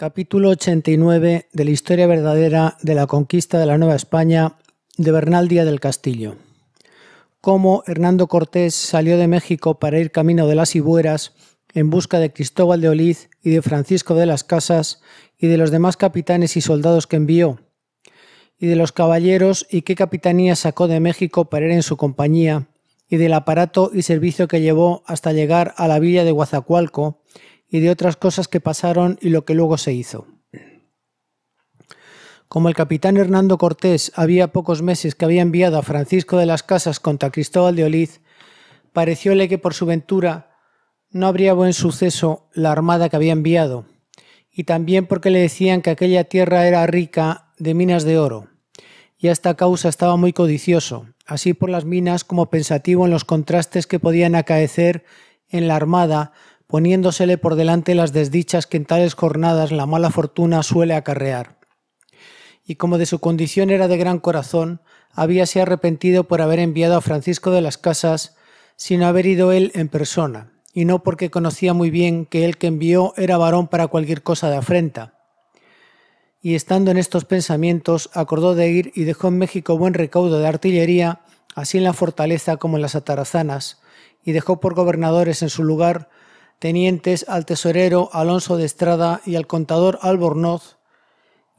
Capítulo 89 de la historia verdadera de la conquista de la Nueva España de Bernal Díaz del Castillo. Cómo Hernando Cortés salió de México para ir camino de las Ibueras en busca de Cristóbal de Oliz y de Francisco de las Casas y de los demás capitanes y soldados que envió, y de los caballeros y qué capitanía sacó de México para ir en su compañía, y del aparato y servicio que llevó hasta llegar a la villa de Guazacualco y de otras cosas que pasaron y lo que luego se hizo. Como el capitán Hernando Cortés había pocos meses que había enviado a Francisco de las Casas contra Cristóbal de Oliz, parecióle que por su ventura no habría buen suceso la armada que había enviado, y también porque le decían que aquella tierra era rica de minas de oro, y a esta causa estaba muy codicioso, así por las minas como pensativo en los contrastes que podían acaecer en la armada poniéndosele por delante las desdichas que en tales jornadas la mala fortuna suele acarrear. Y como de su condición era de gran corazón, habíase arrepentido por haber enviado a Francisco de las Casas sin haber ido él en persona, y no porque conocía muy bien que el que envió era varón para cualquier cosa de afrenta. Y estando en estos pensamientos, acordó de ir y dejó en México buen recaudo de artillería, así en la fortaleza como en las atarazanas, y dejó por gobernadores en su lugar tenientes al tesorero Alonso de Estrada y al contador Albornoz,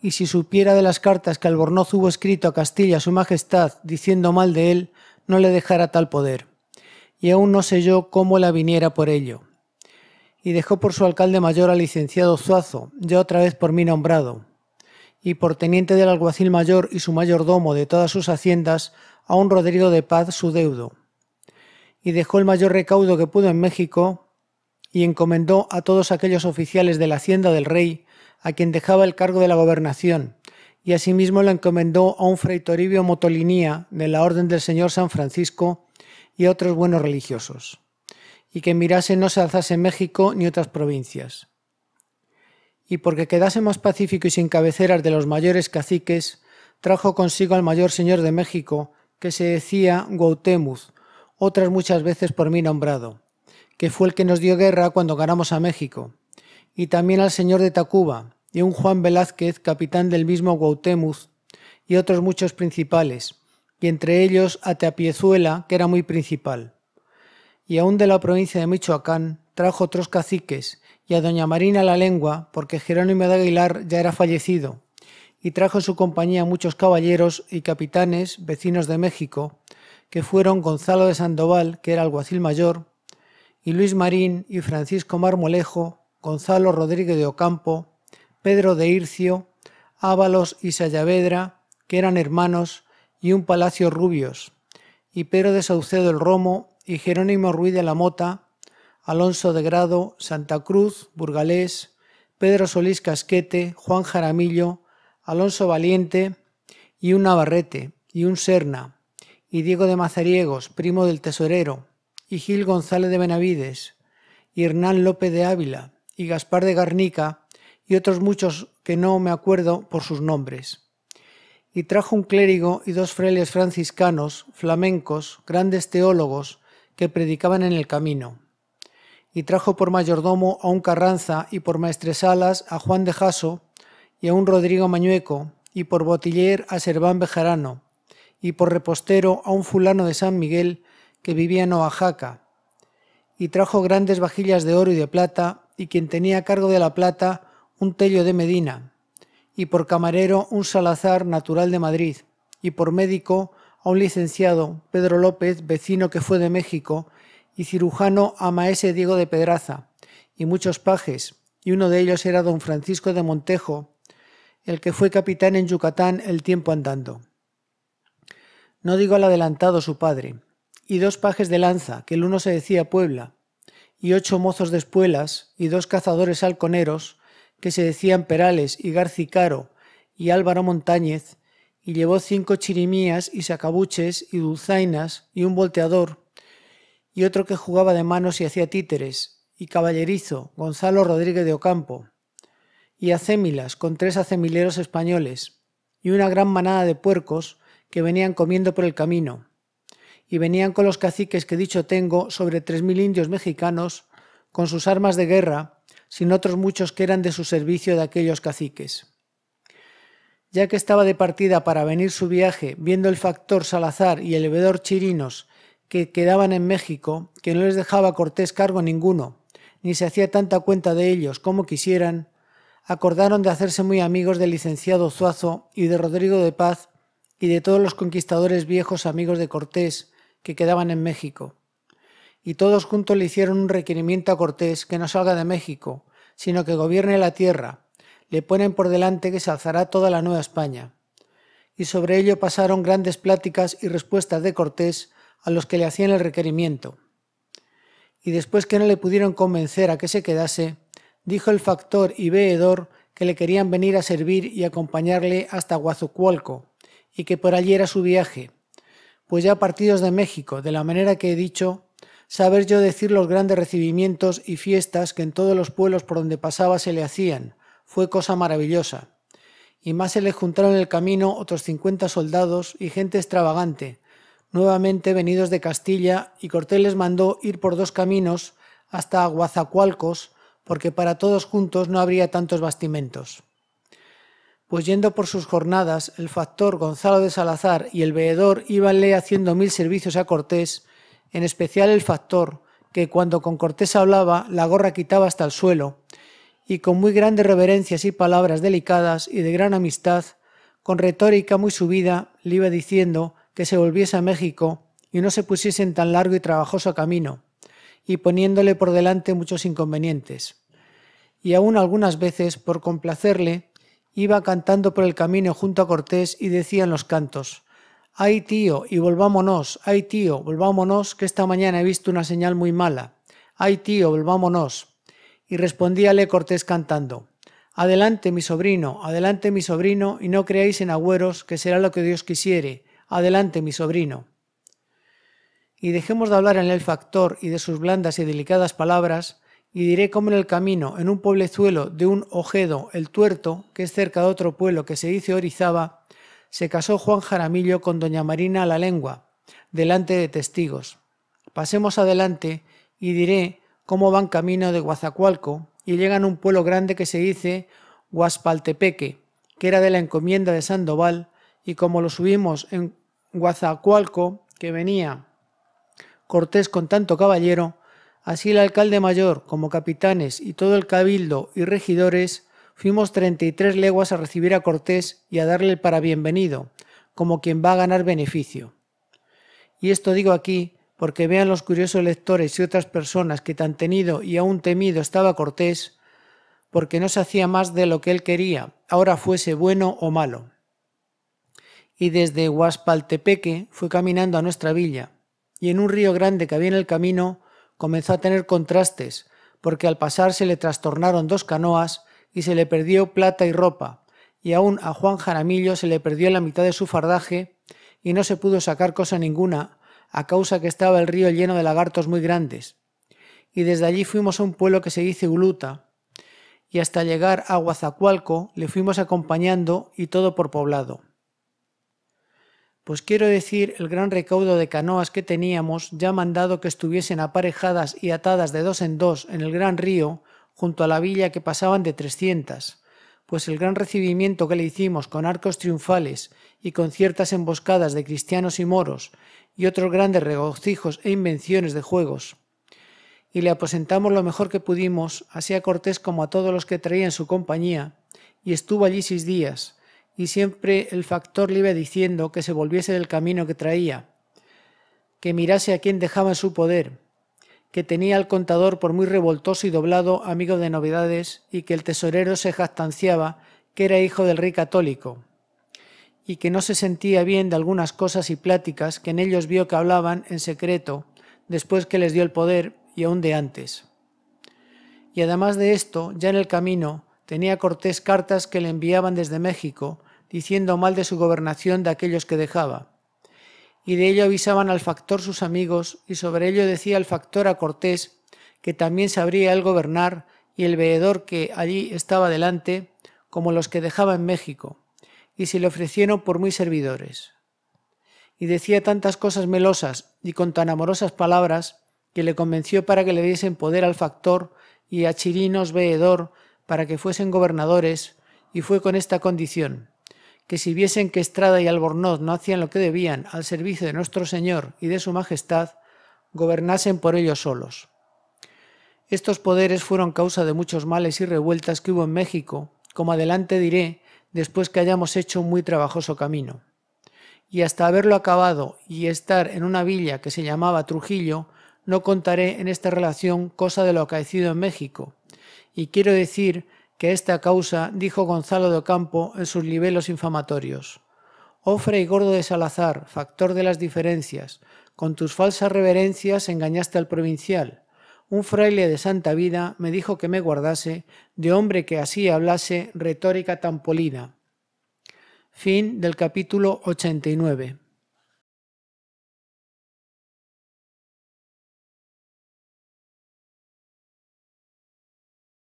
y si supiera de las cartas que Albornoz hubo escrito a Castilla su Majestad diciendo mal de él, no le dejara tal poder. Y aún no sé yo cómo la viniera por ello. Y dejó por su alcalde mayor al licenciado Zuazo, ya otra vez por mí nombrado, y por teniente del alguacil mayor y su mayordomo de todas sus haciendas a un Rodrigo de Paz su deudo. Y dejó el mayor recaudo que pudo en México, y encomendó a todos aquellos oficiales de la hacienda del rey, a quien dejaba el cargo de la gobernación, y asimismo lo encomendó a un fray Toribio Motolinía de la Orden del Señor San Francisco y a otros buenos religiosos, y que mirase no se alzase México ni otras provincias. Y porque quedase más pacífico y sin cabeceras de los mayores caciques, trajo consigo al mayor señor de México, que se decía Gautemuz, otras muchas veces por mí nombrado que fue el que nos dio guerra cuando ganamos a México, y también al señor de Tacuba, y un Juan Velázquez, capitán del mismo Guautemuz, y otros muchos principales, y entre ellos a Teapiezuela, que era muy principal. Y aún de la provincia de Michoacán trajo otros caciques, y a doña Marina la lengua, porque Jerónimo de Aguilar ya era fallecido, y trajo en su compañía muchos caballeros y capitanes vecinos de México, que fueron Gonzalo de Sandoval, que era alguacil mayor, y Luis Marín y Francisco Marmolejo, Gonzalo Rodríguez de Ocampo, Pedro de Ircio, Ábalos y Sayavedra, que eran hermanos, y un Palacio Rubios, y Pedro de Saucedo el Romo y Jerónimo Ruiz de la Mota, Alonso de Grado, Santa Cruz, Burgalés, Pedro Solís Casquete, Juan Jaramillo, Alonso Valiente y un Navarrete y un Serna, y Diego de Mazariegos, primo del tesorero, y Gil González de Benavides, y Hernán López de Ávila, y Gaspar de Garnica, y otros muchos que no me acuerdo por sus nombres. Y trajo un clérigo y dos frailes franciscanos, flamencos, grandes teólogos, que predicaban en el camino. Y trajo por mayordomo a un Carranza y por maestresalas a Juan de Jaso y a un Rodrigo Mañueco, y por botiller a Serván Bejarano, y por repostero a un fulano de San Miguel que vivía en Oaxaca, y trajo grandes vajillas de oro y de plata, y quien tenía a cargo de la plata, un Tello de Medina, y por camarero un Salazar natural de Madrid, y por médico a un licenciado, Pedro López, vecino que fue de México, y cirujano a maese Diego de Pedraza, y muchos pajes, y uno de ellos era don Francisco de Montejo, el que fue capitán en Yucatán el tiempo andando. No digo al adelantado su padre, y dos pajes de lanza, que el uno se decía Puebla, y ocho mozos de espuelas, y dos cazadores halconeros, que se decían Perales y Garcicaro y Álvaro Montáñez, y llevó cinco chirimías y sacabuches y dulzainas y un volteador, y otro que jugaba de manos y hacía títeres, y caballerizo, Gonzalo Rodríguez de Ocampo, y acémilas con tres acemileros españoles, y una gran manada de puercos que venían comiendo por el camino y venían con los caciques que dicho tengo sobre tres mil indios mexicanos, con sus armas de guerra, sin otros muchos que eran de su servicio de aquellos caciques. Ya que estaba de partida para venir su viaje, viendo el factor Salazar y el levedor Chirinos que quedaban en México, que no les dejaba Cortés cargo ninguno, ni se hacía tanta cuenta de ellos como quisieran, acordaron de hacerse muy amigos del licenciado Zuazo y de Rodrigo de Paz y de todos los conquistadores viejos amigos de Cortés, que quedaban en México. Y todos juntos le hicieron un requerimiento a Cortés que no salga de México, sino que gobierne la tierra. Le ponen por delante que se alzará toda la Nueva España. Y sobre ello pasaron grandes pláticas y respuestas de Cortés a los que le hacían el requerimiento. Y después que no le pudieron convencer a que se quedase, dijo el factor y veedor que le querían venir a servir y acompañarle hasta Guazucualco, y que por allí era su viaje, pues ya partidos de México, de la manera que he dicho, saber yo decir los grandes recibimientos y fiestas que en todos los pueblos por donde pasaba se le hacían, fue cosa maravillosa. Y más se le juntaron en el camino otros cincuenta soldados y gente extravagante, nuevamente venidos de Castilla, y Cortés les mandó ir por dos caminos hasta Guazacualcos, porque para todos juntos no habría tantos bastimentos pues yendo por sus jornadas, el factor Gonzalo de Salazar y el veedor íbanle haciendo mil servicios a Cortés, en especial el factor, que cuando con Cortés hablaba la gorra quitaba hasta el suelo, y con muy grandes reverencias y palabras delicadas y de gran amistad, con retórica muy subida, le iba diciendo que se volviese a México y no se pusiese en tan largo y trabajoso camino, y poniéndole por delante muchos inconvenientes. Y aun algunas veces, por complacerle, iba cantando por el camino junto a Cortés y decía en los cantos Ay tío, y volvámonos, ay tío, volvámonos, que esta mañana he visto una señal muy mala. Ay tío, volvámonos. Y respondíale Cortés cantando Adelante, mi sobrino, adelante, mi sobrino, y no creáis en agüeros, que será lo que Dios quisiere. Adelante, mi sobrino. Y dejemos de hablar en el factor y de sus blandas y delicadas palabras, y diré cómo en el camino, en un pueblezuelo de un ojedo, el tuerto, que es cerca de otro pueblo que se dice Orizaba, se casó Juan Jaramillo con doña Marina la lengua, delante de testigos. Pasemos adelante y diré cómo van camino de Guazacualco y llegan a un pueblo grande que se dice Guaspaltepeque, que era de la encomienda de Sandoval, y como lo subimos en Guazacualco, que venía Cortés con tanto caballero, Así el alcalde mayor, como capitanes y todo el cabildo y regidores, fuimos treinta y tres leguas a recibir a Cortés y a darle el para bienvenido, como quien va a ganar beneficio. Y esto digo aquí porque vean los curiosos lectores y otras personas que tan tenido y aún temido estaba Cortés, porque no se hacía más de lo que él quería, ahora fuese bueno o malo. Y desde Huaspaltepeque fue caminando a nuestra villa, y en un río grande que había en el camino comenzó a tener contrastes, porque al pasar se le trastornaron dos canoas y se le perdió plata y ropa, y aun a Juan Jaramillo se le perdió la mitad de su fardaje y no se pudo sacar cosa ninguna, a causa que estaba el río lleno de lagartos muy grandes. Y desde allí fuimos a un pueblo que se dice Uluta, y hasta llegar a Guazacualco le fuimos acompañando y todo por poblado. Pues quiero decir, el gran recaudo de canoas que teníamos, ya mandado que estuviesen aparejadas y atadas de dos en dos en el gran río, junto a la villa que pasaban de trescientas, pues el gran recibimiento que le hicimos con arcos triunfales y con ciertas emboscadas de cristianos y moros, y otros grandes regocijos e invenciones de juegos. Y le aposentamos lo mejor que pudimos, así a Cortés como a todos los que traían su compañía, y estuvo allí seis días, y siempre el factor le iba diciendo que se volviese del camino que traía, que mirase a quien dejaba en su poder, que tenía al contador por muy revoltoso y doblado amigo de novedades y que el tesorero se jactanciaba que era hijo del rey católico y que no se sentía bien de algunas cosas y pláticas que en ellos vio que hablaban en secreto después que les dio el poder y aun de antes. Y además de esto, ya en el camino, tenía Cortés cartas que le enviaban desde México, diciendo mal de su gobernación de aquellos que dejaba. Y de ello avisaban al factor sus amigos, y sobre ello decía el factor a Cortés que también sabría él gobernar y el veedor que allí estaba delante, como los que dejaba en México, y se le ofrecieron por muy servidores. Y decía tantas cosas melosas y con tan amorosas palabras que le convenció para que le diesen poder al factor y a Chirinos veedor para que fuesen gobernadores, y fue con esta condición que si viesen que Estrada y Albornoz no hacían lo que debían al servicio de nuestro Señor y de su Majestad, gobernasen por ellos solos. Estos poderes fueron causa de muchos males y revueltas que hubo en México, como adelante diré, después que hayamos hecho un muy trabajoso camino. Y hasta haberlo acabado y estar en una villa que se llamaba Trujillo, no contaré en esta relación cosa de lo acaecido en México, y quiero decir que esta causa dijo Gonzalo de Ocampo en sus libelos infamatorios. Oh Fray Gordo de Salazar, factor de las diferencias, con tus falsas reverencias engañaste al provincial. Un fraile de santa vida me dijo que me guardase de hombre que así hablase retórica tan polida. Fin del capítulo 89.